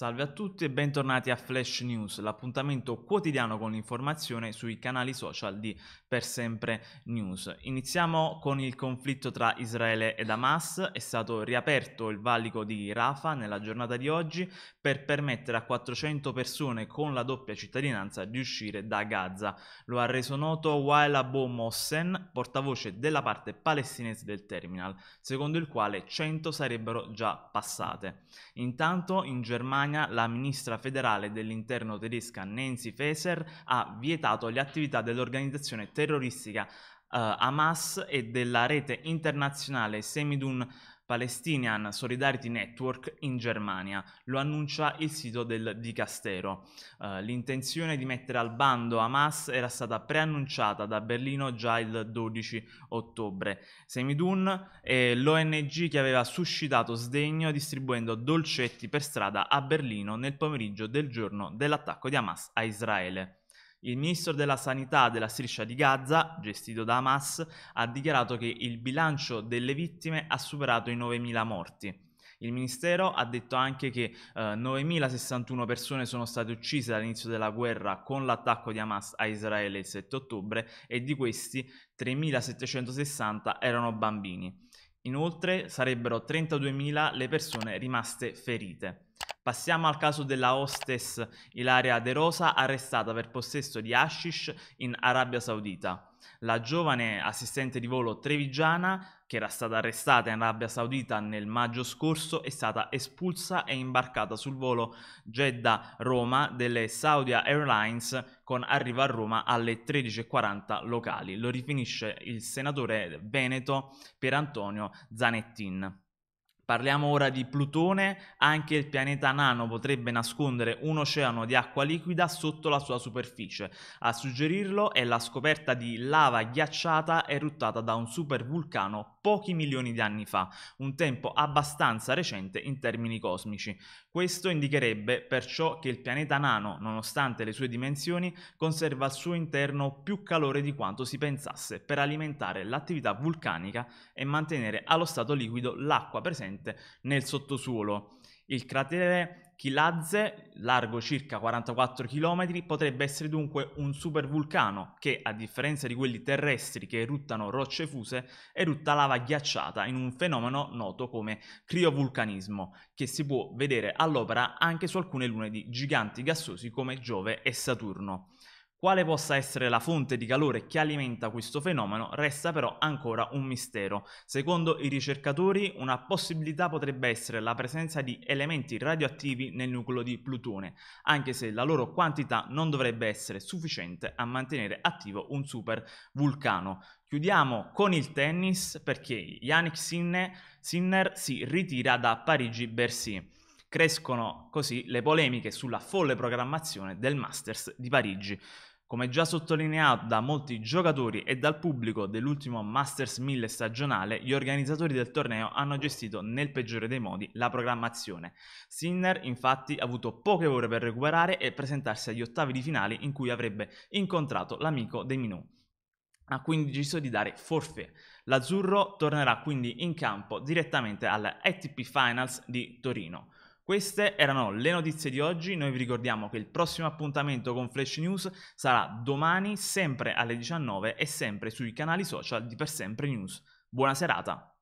Salve a tutti e bentornati a Flash News, l'appuntamento quotidiano con l'informazione sui canali social di Per Sempre News. Iniziamo con il conflitto tra Israele ed Hamas. È stato riaperto il valico di Rafah nella giornata di oggi per permettere a 400 persone con la doppia cittadinanza di uscire da Gaza. Lo ha reso noto Wael Abou Mossen, portavoce della parte palestinese del terminal, secondo il quale 100 sarebbero già passate. Intanto in Germania Spagna, la ministra federale dell'interno tedesca Nancy Faeser ha vietato le attività dell'organizzazione terroristica eh, Hamas e della rete internazionale Semidun Palestinian Solidarity Network in Germania, lo annuncia il sito del Dicastero. Uh, l'intenzione di mettere al bando Hamas era stata preannunciata da Berlino già il 12 ottobre. Semidun è l'ONG che aveva suscitato sdegno distribuendo dolcetti per strada a Berlino nel pomeriggio del giorno dell'attacco di Hamas a Israele. Il ministro della Sanità della striscia di Gaza, gestito da Hamas, ha dichiarato che il bilancio delle vittime ha superato i 9.000 morti. Il ministero ha detto anche che eh, 9.061 persone sono state uccise dall'inizio della guerra con l'attacco di Hamas a Israele il 7 ottobre e di questi 3.760 erano bambini. Inoltre sarebbero 32.000 le persone rimaste ferite. Passiamo al caso della hostess Ilaria De Rosa arrestata per possesso di hashish in Arabia Saudita. La giovane assistente di volo trevigiana, che era stata arrestata in Arabia Saudita nel maggio scorso, è stata espulsa e imbarcata sul volo Jeddah-Roma delle Saudi Airlines con arrivo a Roma alle 13.40 locali. Lo rifinisce il senatore veneto Pier Antonio Zanettin. Parliamo ora di Plutone, anche il pianeta nano potrebbe nascondere un oceano di acqua liquida sotto la sua superficie. A suggerirlo è la scoperta di lava ghiacciata eruttata da un supervulcano pochi milioni di anni fa, un tempo abbastanza recente in termini cosmici. Questo indicherebbe perciò che il pianeta nano, nonostante le sue dimensioni, conserva al suo interno più calore di quanto si pensasse per alimentare l'attività vulcanica e mantenere allo stato liquido l'acqua presente nel sottosuolo. Il cratere Chilazze, largo circa 44 km, potrebbe essere dunque un supervulcano che, a differenza di quelli terrestri che eruttano rocce fuse, erutta lava ghiacciata in un fenomeno noto come criovulcanismo, che si può vedere all'opera anche su alcune lune di giganti gassosi come Giove e Saturno. Quale possa essere la fonte di calore che alimenta questo fenomeno resta però ancora un mistero. Secondo i ricercatori, una possibilità potrebbe essere la presenza di elementi radioattivi nel nucleo di Plutone, anche se la loro quantità non dovrebbe essere sufficiente a mantenere attivo un super vulcano. Chiudiamo con il tennis perché Yannick Sinner, Sinner si ritira da Parigi-Bercy. Crescono così le polemiche sulla folle programmazione del Masters di Parigi. Come già sottolineato da molti giocatori e dal pubblico dell'ultimo Masters 1000 stagionale, gli organizzatori del torneo hanno gestito nel peggiore dei modi la programmazione. Sinner infatti ha avuto poche ore per recuperare e presentarsi agli ottavi di finale in cui avrebbe incontrato l'amico dei Minou. Ha quindi deciso di dare forfè. L'azzurro tornerà quindi in campo direttamente alla ATP Finals di Torino. Queste erano le notizie di oggi, noi vi ricordiamo che il prossimo appuntamento con Flash News sarà domani sempre alle 19 e sempre sui canali social di Per Sempre News. Buona serata!